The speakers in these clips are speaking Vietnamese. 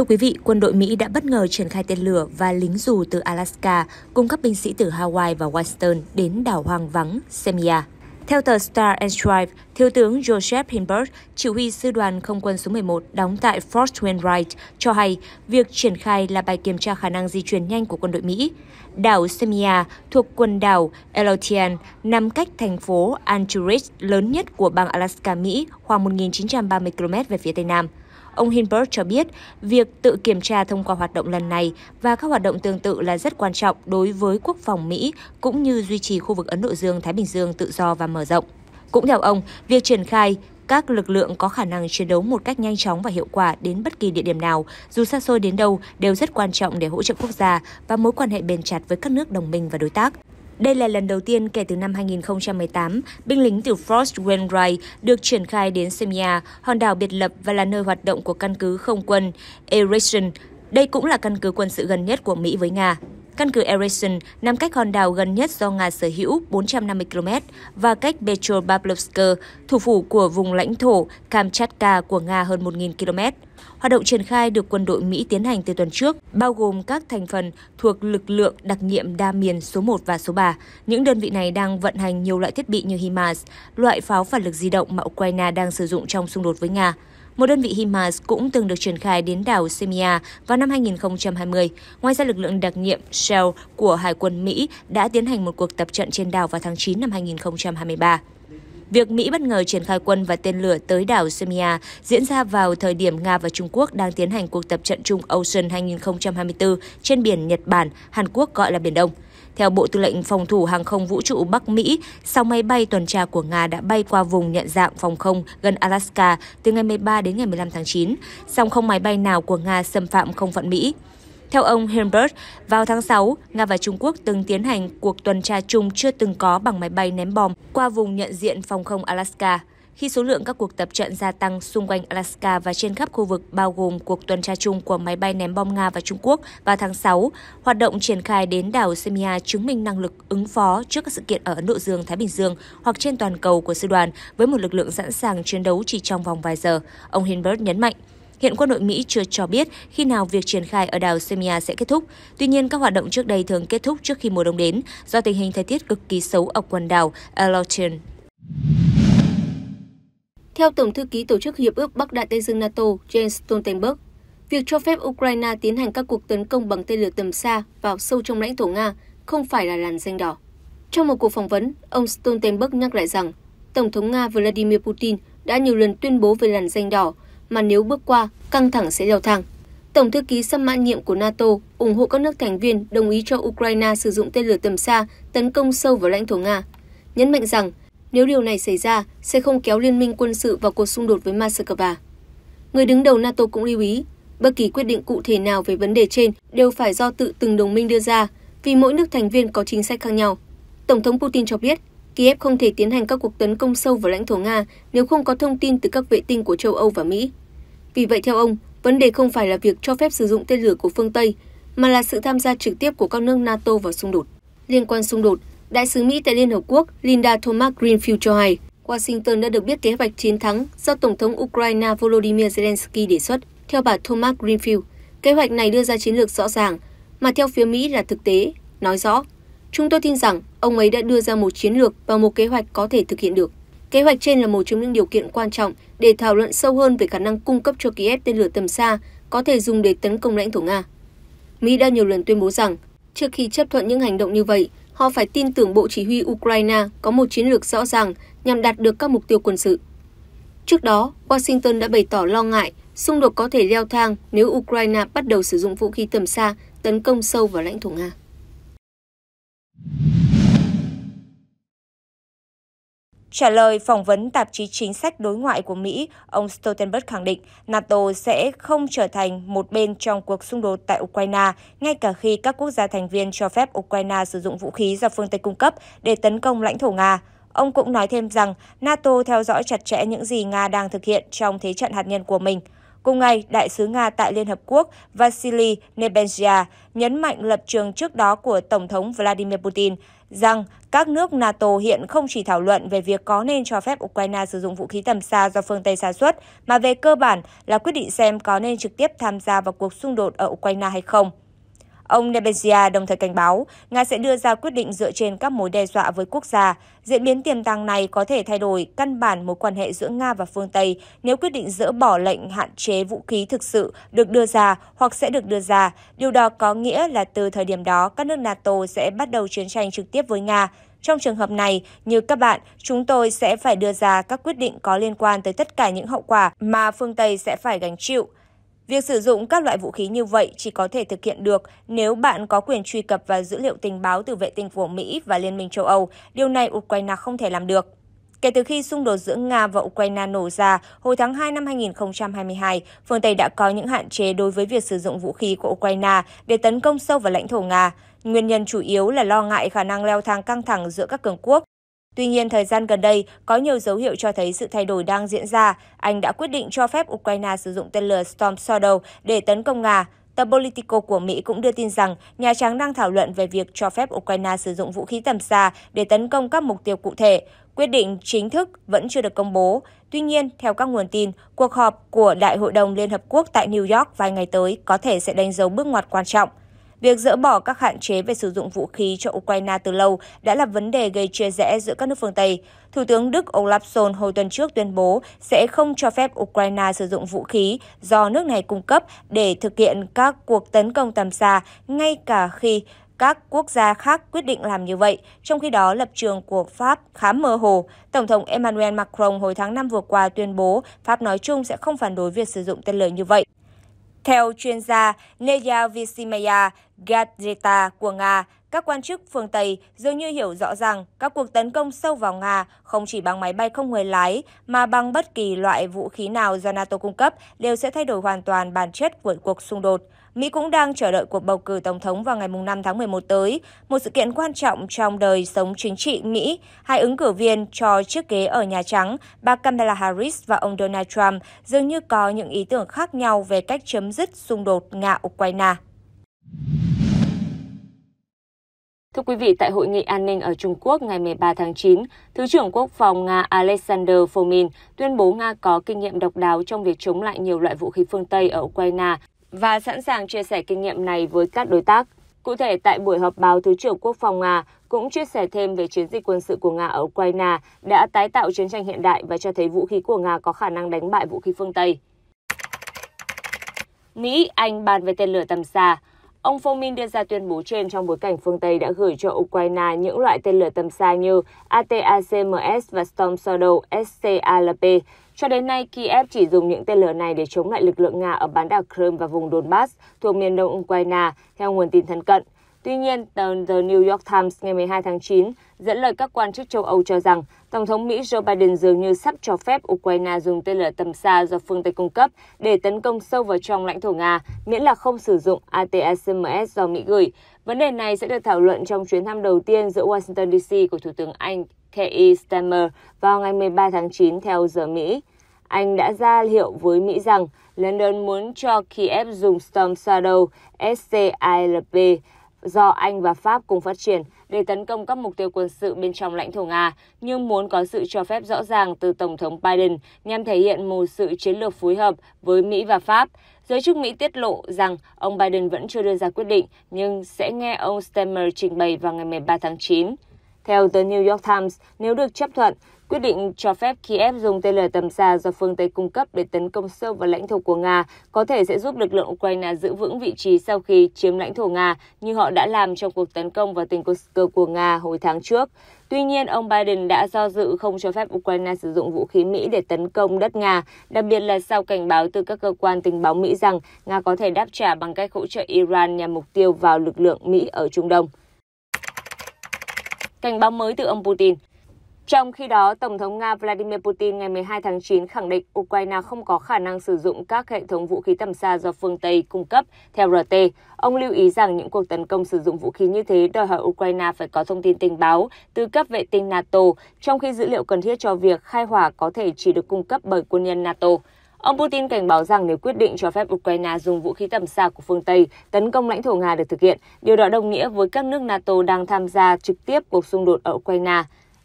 Thưa quý vị, quân đội Mỹ đã bất ngờ triển khai tên lửa và lính dù từ Alaska cung cấp binh sĩ từ Hawaii và Western đến đảo hoang vắng Semia. Theo tờ Star and Stripe, Thiếu tướng Joseph Hinberg, chỉ huy sư đoàn không quân số 11 đóng tại Fort Wayne, Wright cho hay việc triển khai là bài kiểm tra khả năng di chuyển nhanh của quân đội Mỹ. Đảo Semia thuộc quần đảo Aleutian, nằm cách thành phố Anchorage lớn nhất của bang Alaska, Mỹ, khoảng 1.930 km về phía tây nam. Ông Hinberg cho biết, việc tự kiểm tra thông qua hoạt động lần này và các hoạt động tương tự là rất quan trọng đối với quốc phòng Mỹ cũng như duy trì khu vực Ấn Độ Dương-Thái Bình Dương tự do và mở rộng. Cũng theo ông, việc triển khai các lực lượng có khả năng chiến đấu một cách nhanh chóng và hiệu quả đến bất kỳ địa điểm nào, dù xa xôi đến đâu, đều rất quan trọng để hỗ trợ quốc gia và mối quan hệ bền chặt với các nước đồng minh và đối tác. Đây là lần đầu tiên kể từ năm 2018, binh lính từ Frost Wainwright được triển khai đến Semia, hòn đảo biệt lập và là nơi hoạt động của căn cứ không quân Ericsson. Đây cũng là căn cứ quân sự gần nhất của Mỹ với Nga. Căn cứ Ereson nằm cách hòn đảo gần nhất do Nga sở hữu 450 km và cách Petropavlovsk, thủ phủ của vùng lãnh thổ Kamchatka của Nga hơn 1.000 km. Hoạt động triển khai được quân đội Mỹ tiến hành từ tuần trước, bao gồm các thành phần thuộc lực lượng đặc nhiệm đa miền số 1 và số 3. Những đơn vị này đang vận hành nhiều loại thiết bị như HIMARS, loại pháo phản lực di động mà Ukraine đang sử dụng trong xung đột với Nga một đơn vị HIMARS cũng từng được triển khai đến đảo Semia vào năm 2020. Ngoài ra, lực lượng đặc nhiệm Shell của Hải quân Mỹ đã tiến hành một cuộc tập trận trên đảo vào tháng 9 năm 2023. Việc Mỹ bất ngờ triển khai quân và tên lửa tới đảo Semia diễn ra vào thời điểm Nga và Trung Quốc đang tiến hành cuộc tập trận chung Ocean 2024 trên biển Nhật Bản, Hàn Quốc gọi là Biển Đông. Theo Bộ Tư lệnh Phòng thủ Hàng không Vũ trụ Bắc Mỹ, 6 máy bay tuần tra của Nga đã bay qua vùng nhận dạng phòng không gần Alaska từ ngày 13 đến ngày 15 tháng 9, song không máy bay nào của Nga xâm phạm không phận Mỹ. Theo ông Hilbert, vào tháng 6, Nga và Trung Quốc từng tiến hành cuộc tuần tra chung chưa từng có bằng máy bay ném bom qua vùng nhận diện phòng không Alaska khi số lượng các cuộc tập trận gia tăng xung quanh Alaska và trên khắp khu vực bao gồm cuộc tuần tra chung của máy bay ném bom Nga và Trung Quốc vào tháng 6, hoạt động triển khai đến đảo Semia chứng minh năng lực ứng phó trước các sự kiện ở Ấn Độ Dương, Thái Bình Dương hoặc trên toàn cầu của sư đoàn với một lực lượng sẵn sàng chiến đấu chỉ trong vòng vài giờ, ông Hilbert nhấn mạnh. Hiện quân đội Mỹ chưa cho biết khi nào việc triển khai ở đảo Semia sẽ kết thúc. Tuy nhiên, các hoạt động trước đây thường kết thúc trước khi mùa đông đến do tình hình thời tiết cực kỳ xấu ở quần đảo Aleutian. Theo Tổng thư ký Tổ chức Hiệp ước Bắc Đại Tây Dương NATO Jens Stoltenberg, việc cho phép Ukraine tiến hành các cuộc tấn công bằng tên lửa tầm xa vào sâu trong lãnh thổ Nga không phải là làn danh đỏ. Trong một cuộc phỏng vấn, ông Stoltenberg nhắc lại rằng Tổng thống Nga Vladimir Putin đã nhiều lần tuyên bố về làn danh đỏ mà nếu bước qua, căng thẳng sẽ leo thang. Tổng thư ký sắp mãn nhiệm của NATO ủng hộ các nước thành viên đồng ý cho Ukraine sử dụng tên lửa tầm xa tấn công sâu vào lãnh thổ Nga, nhấn mạnh rằng nếu điều này xảy ra, sẽ không kéo liên minh quân sự vào cuộc xung đột với Moscow. Người đứng đầu NATO cũng lưu ý, bất kỳ quyết định cụ thể nào về vấn đề trên đều phải do tự từng đồng minh đưa ra, vì mỗi nước thành viên có chính sách khác nhau. Tổng thống Putin cho biết, Kiev không thể tiến hành các cuộc tấn công sâu vào lãnh thổ Nga nếu không có thông tin từ các vệ tinh của châu Âu và Mỹ. Vì vậy theo ông, vấn đề không phải là việc cho phép sử dụng tên lửa của phương Tây, mà là sự tham gia trực tiếp của các nước NATO vào xung đột. Liên quan xung đột, Đại sứ Mỹ tại Liên Hợp Quốc Linda Thomas Greenfield cho hay, Washington đã được biết kế hoạch chiến thắng do Tổng thống Ukraine Volodymyr Zelensky đề xuất. Theo bà Thomas Greenfield, kế hoạch này đưa ra chiến lược rõ ràng, mà theo phía Mỹ là thực tế, nói rõ. Chúng tôi tin rằng ông ấy đã đưa ra một chiến lược và một kế hoạch có thể thực hiện được. Kế hoạch trên là một trong những điều kiện quan trọng để thảo luận sâu hơn về khả năng cung cấp cho Kiev tên lửa tầm xa có thể dùng để tấn công lãnh thổ Nga. Mỹ đã nhiều lần tuyên bố rằng trước khi chấp thuận những hành động như vậy, họ phải tin tưởng Bộ Chỉ huy Ukraine có một chiến lược rõ ràng nhằm đạt được các mục tiêu quân sự. Trước đó, Washington đã bày tỏ lo ngại xung đột có thể leo thang nếu Ukraine bắt đầu sử dụng vũ khí tầm xa tấn công sâu vào lãnh thổ Nga. Trả lời phỏng vấn tạp chí chính sách đối ngoại của Mỹ, ông Stoltenberg khẳng định NATO sẽ không trở thành một bên trong cuộc xung đột tại Ukraine, ngay cả khi các quốc gia thành viên cho phép Ukraine sử dụng vũ khí do phương Tây cung cấp để tấn công lãnh thổ Nga. Ông cũng nói thêm rằng NATO theo dõi chặt chẽ những gì Nga đang thực hiện trong thế trận hạt nhân của mình. Cùng ngày, Đại sứ Nga tại Liên Hợp Quốc Vasily Nebenzia nhấn mạnh lập trường trước đó của Tổng thống Vladimir Putin rằng các nước NATO hiện không chỉ thảo luận về việc có nên cho phép Ukraine sử dụng vũ khí tầm xa do phương Tây sản xuất, mà về cơ bản là quyết định xem có nên trực tiếp tham gia vào cuộc xung đột ở Ukraine hay không. Ông Nebensia đồng thời cảnh báo Nga sẽ đưa ra quyết định dựa trên các mối đe dọa với quốc gia. Diễn biến tiềm tàng này có thể thay đổi căn bản mối quan hệ giữa Nga và phương Tây nếu quyết định dỡ bỏ lệnh hạn chế vũ khí thực sự được đưa ra hoặc sẽ được đưa ra. Điều đó có nghĩa là từ thời điểm đó, các nước NATO sẽ bắt đầu chiến tranh trực tiếp với Nga. Trong trường hợp này, như các bạn, chúng tôi sẽ phải đưa ra các quyết định có liên quan tới tất cả những hậu quả mà phương Tây sẽ phải gánh chịu. Việc sử dụng các loại vũ khí như vậy chỉ có thể thực hiện được nếu bạn có quyền truy cập vào dữ liệu tình báo từ vệ tinh của Mỹ và Liên minh châu Âu. Điều này Ukraine không thể làm được. Kể từ khi xung đột giữa Nga và Ukraine nổ ra hồi tháng 2 năm 2022, phương Tây đã có những hạn chế đối với việc sử dụng vũ khí của Ukraine để tấn công sâu vào lãnh thổ Nga. Nguyên nhân chủ yếu là lo ngại khả năng leo thang căng thẳng giữa các cường quốc Tuy nhiên, thời gian gần đây, có nhiều dấu hiệu cho thấy sự thay đổi đang diễn ra. Anh đã quyết định cho phép Ukraine sử dụng tên lửa Storm Shadow để tấn công Nga. Tờ Politico của Mỹ cũng đưa tin rằng Nhà Trắng đang thảo luận về việc cho phép Ukraine sử dụng vũ khí tầm xa để tấn công các mục tiêu cụ thể. Quyết định chính thức vẫn chưa được công bố. Tuy nhiên, theo các nguồn tin, cuộc họp của Đại hội đồng Liên Hợp Quốc tại New York vài ngày tới có thể sẽ đánh dấu bước ngoặt quan trọng. Việc dỡ bỏ các hạn chế về sử dụng vũ khí cho Ukraine từ lâu đã là vấn đề gây chia rẽ giữa các nước phương Tây. Thủ tướng Đức Olaf Scholz hồi tuần trước tuyên bố sẽ không cho phép Ukraine sử dụng vũ khí do nước này cung cấp để thực hiện các cuộc tấn công tầm xa, ngay cả khi các quốc gia khác quyết định làm như vậy. Trong khi đó, lập trường của Pháp khá mơ hồ. Tổng thống Emmanuel Macron hồi tháng 5 vừa qua tuyên bố Pháp nói chung sẽ không phản đối việc sử dụng tên lửa như vậy. Theo chuyên gia Neya Visimaya Gadreta của Nga, các quan chức phương Tây dường như hiểu rõ rằng các cuộc tấn công sâu vào Nga không chỉ bằng máy bay không người lái mà bằng bất kỳ loại vũ khí nào do NATO cung cấp đều sẽ thay đổi hoàn toàn bản chất của cuộc xung đột. Mỹ cũng đang chờ đợi cuộc bầu cử tổng thống vào ngày 5 tháng 11 tới, một sự kiện quan trọng trong đời sống chính trị Mỹ. Hai ứng cử viên cho chiếc ghế ở Nhà Trắng, bà Kamala Harris và ông Donald Trump dường như có những ý tưởng khác nhau về cách chấm dứt xung đột Nga-Ukraine. Thưa quý vị, tại Hội nghị an ninh ở Trung Quốc ngày 13 tháng 9, Thứ trưởng Quốc phòng Nga Alexander Fomin tuyên bố Nga có kinh nghiệm độc đáo trong việc chống lại nhiều loại vũ khí phương Tây ở Ukraine và sẵn sàng chia sẻ kinh nghiệm này với các đối tác. Cụ thể, tại buổi họp báo, Thứ trưởng Quốc phòng Nga cũng chia sẻ thêm về chiến dịch quân sự của Nga ở Ukraine đã tái tạo chiến tranh hiện đại và cho thấy vũ khí của Nga có khả năng đánh bại vũ khí phương Tây. Mỹ, Anh bàn về tên lửa tầm xa. Ông Fomin đưa ra tuyên bố trên trong bối cảnh phương Tây đã gửi cho Ukraine những loại tên lửa tầm xa như ATACMS và Storm Shadow SCALP, cho đến nay, Kiev chỉ dùng những tên lửa này để chống lại lực lượng Nga ở bán đảo Crimea và vùng Donbass thuộc miền đông Ukraine, theo nguồn tin thân cận. Tuy nhiên, tờ The New York Times ngày 12 tháng 9 dẫn lời các quan chức châu Âu cho rằng Tổng thống Mỹ Joe Biden dường như sắp cho phép Ukraine dùng tên lửa tầm xa do phương Tây cung cấp để tấn công sâu vào trong lãnh thổ Nga, miễn là không sử dụng ATACMS do Mỹ gửi. Vấn đề này sẽ được thảo luận trong chuyến thăm đầu tiên giữa Washington DC của Thủ tướng Anh Keir Starmer vào ngày 13 tháng 9 theo giờ Mỹ. Anh đã ra hiệu với Mỹ rằng London muốn cho Kiev dùng Storm Shadow SCILP do Anh và Pháp cùng phát triển để tấn công các mục tiêu quân sự bên trong lãnh thổ Nga, nhưng muốn có sự cho phép rõ ràng từ Tổng thống Biden nhằm thể hiện một sự chiến lược phối hợp với Mỹ và Pháp. Giới chức Mỹ tiết lộ rằng ông Biden vẫn chưa đưa ra quyết định, nhưng sẽ nghe ông Stemmer trình bày vào ngày 13 tháng 9. Theo tờ New York Times, nếu được chấp thuận, quyết định cho phép Kiev dùng tên lửa tầm xa do phương Tây cung cấp để tấn công sâu vào lãnh thổ của Nga có thể sẽ giúp lực lượng Ukraine giữ vững vị trí sau khi chiếm lãnh thổ Nga như họ đã làm trong cuộc tấn công vào tỉnh Kursk của Nga hồi tháng trước. Tuy nhiên, ông Biden đã do dự không cho phép Ukraine sử dụng vũ khí Mỹ để tấn công đất Nga, đặc biệt là sau cảnh báo từ các cơ quan tình báo Mỹ rằng Nga có thể đáp trả bằng cách hỗ trợ Iran nhằm mục tiêu vào lực lượng Mỹ ở Trung Đông cảnh báo mới từ ông Putin. Trong khi đó, Tổng thống Nga Vladimir Putin ngày 12 tháng 9 khẳng định Ukraine không có khả năng sử dụng các hệ thống vũ khí tầm xa do phương Tây cung cấp, theo RT. Ông lưu ý rằng những cuộc tấn công sử dụng vũ khí như thế đòi hỏi Ukraine phải có thông tin tình báo từ các vệ tinh NATO, trong khi dữ liệu cần thiết cho việc khai hỏa có thể chỉ được cung cấp bởi quân nhân NATO. Ông Putin cảnh báo rằng nếu quyết định cho phép Ukraine dùng vũ khí tầm xa của phương Tây tấn công lãnh thổ Nga được thực hiện, điều đó đồng nghĩa với các nước NATO đang tham gia trực tiếp cuộc xung đột ở Ukraine.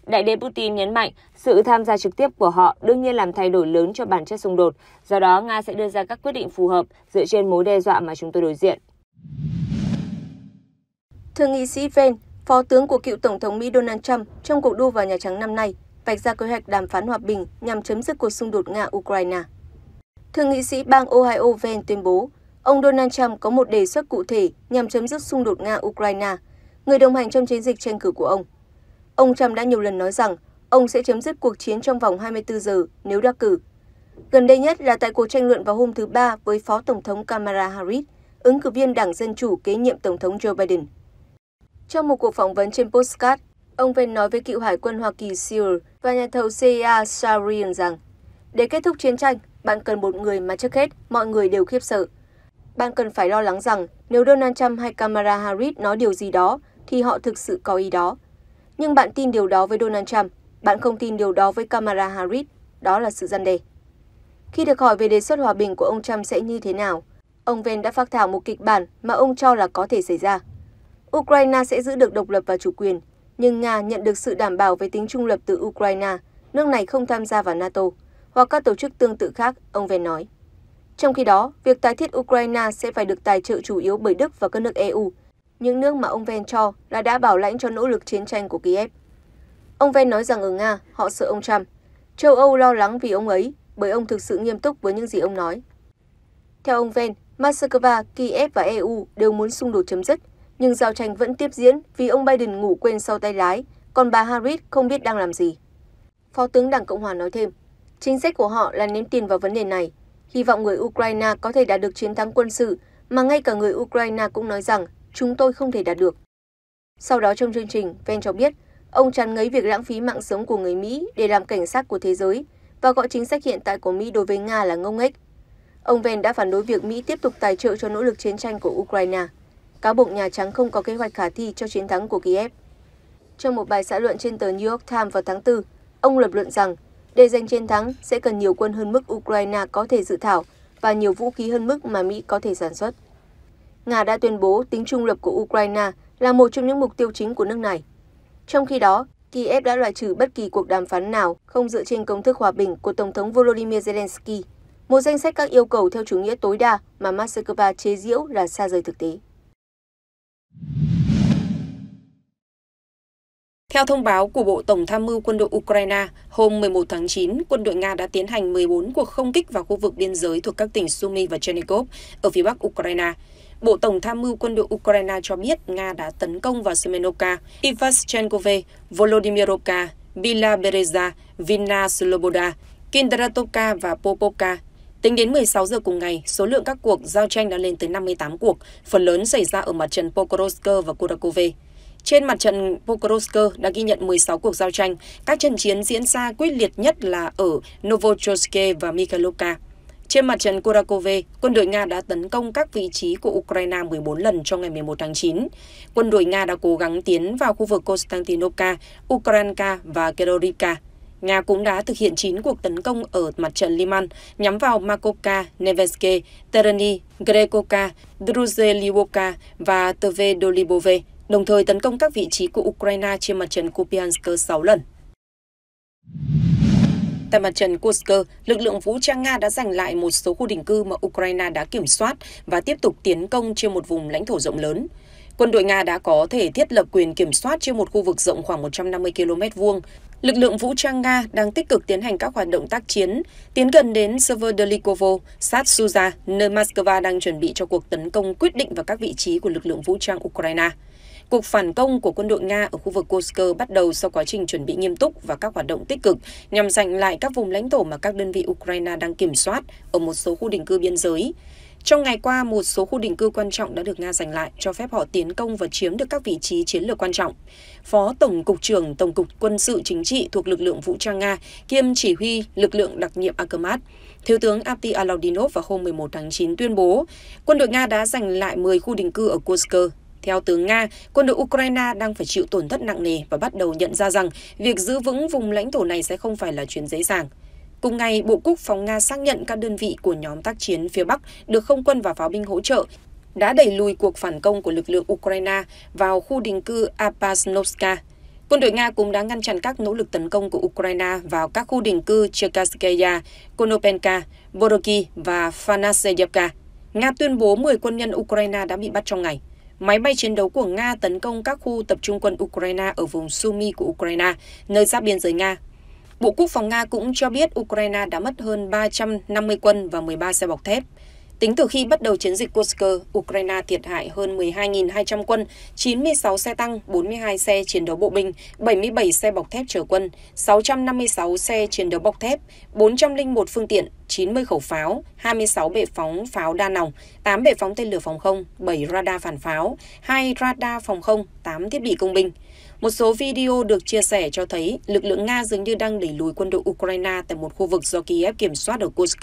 Đại đế Putin nhấn mạnh sự tham gia trực tiếp của họ đương nhiên làm thay đổi lớn cho bản chất xung đột, do đó Nga sẽ đưa ra các quyết định phù hợp dựa trên mối đe dọa mà chúng tôi đối diện. Thượng nghị sĩ ven, phó tướng của cựu Tổng thống Mỹ Donald Trump trong cuộc đua vào Nhà Trắng năm nay, vạch ra kế hoạch đàm phán hòa bình nhằm chấm dứt cuộc xung đột Nga-Ukraine thượng nghị sĩ bang Ohio Ven tuyên bố ông Donald Trump có một đề xuất cụ thể nhằm chấm dứt xung đột Nga-Ukraine, người đồng hành trong chiến dịch tranh cử của ông. Ông Trump đã nhiều lần nói rằng ông sẽ chấm dứt cuộc chiến trong vòng 24 giờ nếu đắc cử. Gần đây nhất là tại cuộc tranh luận vào hôm thứ Ba với Phó Tổng thống Kamala Harris, ứng cử viên Đảng Dân Chủ kế nhiệm Tổng thống Joe Biden. Trong một cuộc phỏng vấn trên postcard, ông Ven nói với cựu hải quân Hoa Kỳ SEAL và nhà thầu CIA Sharian rằng để kết thúc chiến tranh, bạn cần một người mà trước hết mọi người đều khiếp sợ. Bạn cần phải lo lắng rằng nếu Donald Trump hay Kamala Harris nói điều gì đó thì họ thực sự có ý đó. Nhưng bạn tin điều đó với Donald Trump, bạn không tin điều đó với Kamala Harris, đó là sự gian đề. Khi được hỏi về đề xuất hòa bình của ông Trump sẽ như thế nào, ông Ven đã phát thảo một kịch bản mà ông cho là có thể xảy ra. Ukraine sẽ giữ được độc lập và chủ quyền, nhưng Nga nhận được sự đảm bảo về tính trung lập từ Ukraine, nước này không tham gia vào NATO hoặc các tổ chức tương tự khác, ông ven nói. Trong khi đó, việc tái thiết Ukraine sẽ phải được tài trợ chủ yếu bởi Đức và các nước EU, những nước mà ông Ven cho là đã bảo lãnh cho nỗ lực chiến tranh của Kiev. Ông Ven nói rằng ở Nga, họ sợ ông Trump. Châu Âu lo lắng vì ông ấy, bởi ông thực sự nghiêm túc với những gì ông nói. Theo ông Ven, Moscow, Kiev và EU đều muốn xung đột chấm dứt, nhưng giao tranh vẫn tiếp diễn vì ông Biden ngủ quên sau tay lái, còn bà Harris không biết đang làm gì. Phó tướng Đảng Cộng hòa nói thêm. Chính sách của họ là ném tiền vào vấn đề này, hy vọng người Ukraine có thể đạt được chiến thắng quân sự mà ngay cả người Ukraine cũng nói rằng chúng tôi không thể đạt được. Sau đó trong chương trình, Ven cho biết ông chán ngấy việc lãng phí mạng sống của người Mỹ để làm cảnh sát của thế giới và gọi chính sách hiện tại của Mỹ đối với Nga là ngông nghếch. Ông Ven đã phản đối việc Mỹ tiếp tục tài trợ cho nỗ lực chiến tranh của Ukraine. Cáo buộc Nhà Trắng không có kế hoạch khả thi cho chiến thắng của Kiev. Trong một bài xã luận trên tờ New York Times vào tháng 4, ông lập luận rằng để giành chiến thắng sẽ cần nhiều quân hơn mức Ukraine có thể dự thảo và nhiều vũ khí hơn mức mà Mỹ có thể sản xuất. Nga đã tuyên bố tính trung lập của Ukraine là một trong những mục tiêu chính của nước này. Trong khi đó, Kiev đã loại trừ bất kỳ cuộc đàm phán nào không dựa trên công thức hòa bình của Tổng thống Volodymyr Zelensky, một danh sách các yêu cầu theo chủ nghĩa tối đa mà Moscow chế giễu là xa rời thực tế. Theo thông báo của Bộ Tổng tham mưu quân đội Ukraine, hôm 11 tháng 9, quân đội Nga đã tiến hành 14 cuộc không kích vào khu vực biên giới thuộc các tỉnh Sumy và Chernikov ở phía bắc Ukraine. Bộ Tổng tham mưu quân đội Ukraine cho biết Nga đã tấn công vào Semenovka, Ivashchenkove, Volodymyrovka, Bila Bereza, Vina Sloboda, Kindratovka và Popovka. Tính đến 16 giờ cùng ngày, số lượng các cuộc giao tranh đã lên tới 58 cuộc, phần lớn xảy ra ở mặt trận Pokrovsk và Kurakove. Trên mặt trận Pokrovsk đã ghi nhận 16 cuộc giao tranh, các trận chiến diễn ra quyết liệt nhất là ở Novochorske và Mikhailovka. Trên mặt trận Kurakove, quân đội Nga đã tấn công các vị trí của Ukraine 14 lần trong ngày 11 tháng 9. Quân đội Nga đã cố gắng tiến vào khu vực Konstantinovka, Ukrainka và Kerorivka. Nga cũng đã thực hiện 9 cuộc tấn công ở mặt trận Liman nhắm vào Makovka, Neveske, Tereny, Grekovka, Druzhelivka và Tvedolibove đồng thời tấn công các vị trí của Ukraine trên mặt trận Kupiansk 6 lần. Tại mặt trận Kursk, lực lượng vũ trang Nga đã giành lại một số khu định cư mà Ukraine đã kiểm soát và tiếp tục tiến công trên một vùng lãnh thổ rộng lớn. Quân đội Nga đã có thể thiết lập quyền kiểm soát trên một khu vực rộng khoảng 150 km vuông. Lực lượng vũ trang Nga đang tích cực tiến hành các hoạt động tác chiến, tiến gần đến Severodolikovo, sát Suza, nơi Moscow đang chuẩn bị cho cuộc tấn công quyết định vào các vị trí của lực lượng vũ trang Ukraine cuộc phản công của quân đội Nga ở khu vực Kursk bắt đầu sau quá trình chuẩn bị nghiêm túc và các hoạt động tích cực nhằm giành lại các vùng lãnh thổ mà các đơn vị Ukraine đang kiểm soát ở một số khu định cư biên giới. Trong ngày qua, một số khu định cư quan trọng đã được Nga giành lại, cho phép họ tiến công và chiếm được các vị trí chiến lược quan trọng. Phó Tổng cục trưởng Tổng cục Quân sự Chính trị thuộc lực lượng vũ trang Nga, kiêm chỉ huy lực lượng đặc nhiệm Akhmat, Thiếu tướng Abdi Alaudinov vào hôm 11 tháng 9 tuyên bố quân đội Nga đã giành lại 10 khu định cư ở Kursk theo tướng Nga, quân đội Ukraine đang phải chịu tổn thất nặng nề và bắt đầu nhận ra rằng việc giữ vững vùng lãnh thổ này sẽ không phải là chuyện dễ dàng. Cùng ngày, Bộ Quốc phòng Nga xác nhận các đơn vị của nhóm tác chiến phía Bắc được không quân và pháo binh hỗ trợ đã đẩy lùi cuộc phản công của lực lượng Ukraine vào khu định cư Apasnovska. Quân đội Nga cũng đã ngăn chặn các nỗ lực tấn công của Ukraine vào các khu định cư Cherkaskaya, Konopenka, Boroki và Fanaseyevka. Nga tuyên bố 10 quân nhân Ukraine đã bị bắt trong ngày máy bay chiến đấu của Nga tấn công các khu tập trung quân Ukraine ở vùng Sumy của Ukraine, nơi giáp biên giới Nga. Bộ Quốc phòng Nga cũng cho biết Ukraine đã mất hơn 350 quân và 13 xe bọc thép. Tính từ khi bắt đầu chiến dịch Kursk, Ukraine thiệt hại hơn 12.200 quân, 96 xe tăng, 42 xe chiến đấu bộ binh, 77 xe bọc thép chở quân, 656 xe chiến đấu bọc thép, 401 phương tiện, 90 khẩu pháo, 26 bệ phóng pháo đa nòng, 8 bệ phóng tên lửa phòng không, 7 radar phản pháo, 2 radar phòng không, 8 thiết bị công binh. Một số video được chia sẻ cho thấy lực lượng Nga dường như đang đẩy lùi quân đội Ukraine tại một khu vực do Kiev kiểm soát ở Kursk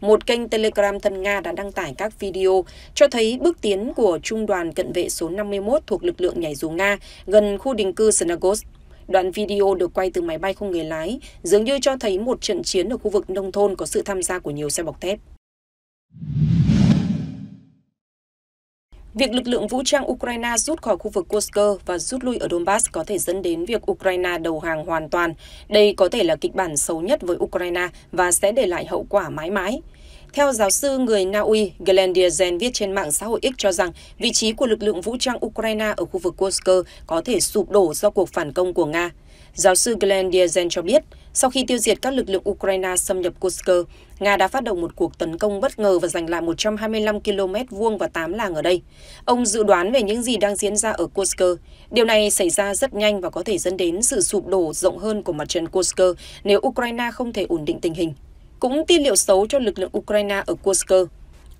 một kênh Telegram thân Nga đã đăng tải các video cho thấy bước tiến của trung đoàn cận vệ số 51 thuộc lực lượng nhảy dù Nga gần khu định cư Snagos. Đoạn video được quay từ máy bay không người lái, dường như cho thấy một trận chiến ở khu vực nông thôn có sự tham gia của nhiều xe bọc thép. Việc lực lượng vũ trang Ukraine rút khỏi khu vực Kursk và rút lui ở Donbass có thể dẫn đến việc Ukraine đầu hàng hoàn toàn. Đây có thể là kịch bản xấu nhất với Ukraine và sẽ để lại hậu quả mãi mãi. Theo giáo sư người Na Uy, Glendia viết trên mạng xã hội X cho rằng vị trí của lực lượng vũ trang Ukraine ở khu vực Kursk có thể sụp đổ do cuộc phản công của Nga. Giáo sư Glenn Diezen cho biết, sau khi tiêu diệt các lực lượng Ukraine xâm nhập Kursk, Nga đã phát động một cuộc tấn công bất ngờ và giành lại 125 km vuông và 8 làng ở đây. Ông dự đoán về những gì đang diễn ra ở Kursk. Điều này xảy ra rất nhanh và có thể dẫn đến sự sụp đổ rộng hơn của mặt trận Kursk nếu Ukraine không thể ổn định tình hình. Cũng tin liệu xấu cho lực lượng Ukraine ở Kursk.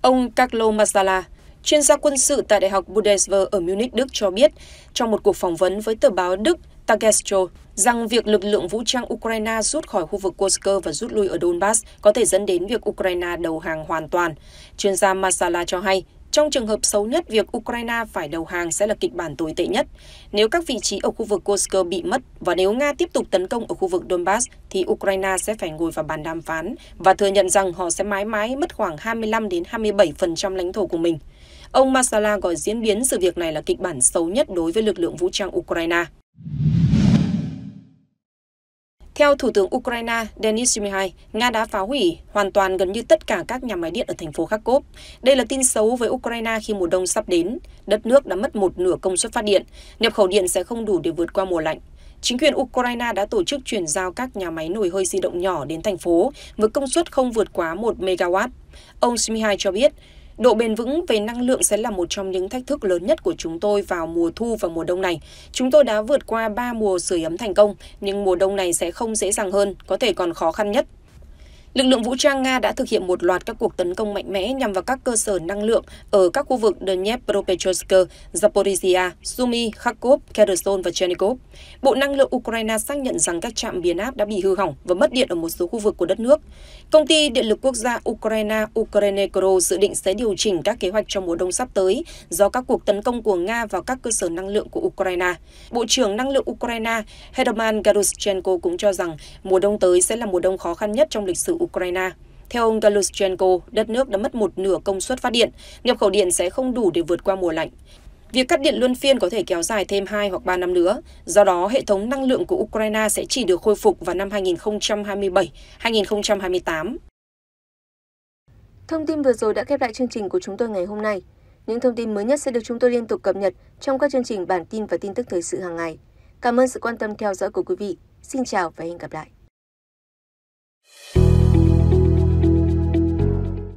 Ông Carlo Masala, chuyên gia quân sự tại Đại học Bundeswehr ở Munich, Đức cho biết trong một cuộc phỏng vấn với tờ báo Đức takestro rằng việc lực lượng vũ trang Ukraine rút khỏi khu vực Kursk và rút lui ở Donbass có thể dẫn đến việc Ukraine đầu hàng hoàn toàn. Chuyên gia Masala cho hay, trong trường hợp xấu nhất, việc Ukraine phải đầu hàng sẽ là kịch bản tồi tệ nhất. Nếu các vị trí ở khu vực Kursk bị mất và nếu Nga tiếp tục tấn công ở khu vực Donbass, thì Ukraine sẽ phải ngồi vào bàn đàm phán và thừa nhận rằng họ sẽ mãi mãi mất khoảng 25 đến 27% lãnh thổ của mình. Ông Masala gọi diễn biến sự việc này là kịch bản xấu nhất đối với lực lượng vũ trang Ukraine. Theo Thủ tướng Ukraine Denis Shmyhal, Nga đã phá hủy hoàn toàn gần như tất cả các nhà máy điện ở thành phố Kharkov. Đây là tin xấu với Ukraine khi mùa đông sắp đến. Đất nước đã mất một nửa công suất phát điện, nhập khẩu điện sẽ không đủ để vượt qua mùa lạnh. Chính quyền Ukraine đã tổ chức chuyển giao các nhà máy nồi hơi di động nhỏ đến thành phố với công suất không vượt quá 1 MW. Ông Shmyhal cho biết, Độ bền vững về năng lượng sẽ là một trong những thách thức lớn nhất của chúng tôi vào mùa thu và mùa đông này. Chúng tôi đã vượt qua 3 mùa sưởi ấm thành công, nhưng mùa đông này sẽ không dễ dàng hơn, có thể còn khó khăn nhất lực lượng vũ trang nga đã thực hiện một loạt các cuộc tấn công mạnh mẽ nhằm vào các cơ sở năng lượng ở các khu vực dnepropetrovsk zaporizhia sumy kharkov kherson và chernikov bộ năng lượng ukraine xác nhận rằng các trạm biến áp đã bị hư hỏng và mất điện ở một số khu vực của đất nước công ty điện lực quốc gia ukraine ukrenekro dự định sẽ điều chỉnh các kế hoạch trong mùa đông sắp tới do các cuộc tấn công của nga vào các cơ sở năng lượng của ukraine bộ trưởng năng lượng ukraine herman garushchenko cũng cho rằng mùa đông tới sẽ là mùa đông khó khăn nhất trong lịch sử Ukraine. Theo ông Galushchenko, đất nước đã mất một nửa công suất phát điện, nhập khẩu điện sẽ không đủ để vượt qua mùa lạnh. Việc cắt điện luân phiên có thể kéo dài thêm 2 hoặc 3 năm nữa, do đó hệ thống năng lượng của Ukraine sẽ chỉ được khôi phục vào năm 2027-2028. Thông tin vừa rồi đã khép lại chương trình của chúng tôi ngày hôm nay. Những thông tin mới nhất sẽ được chúng tôi liên tục cập nhật trong các chương trình bản tin và tin tức thời sự hàng ngày. Cảm ơn sự quan tâm theo dõi của quý vị. Xin chào và hẹn gặp lại.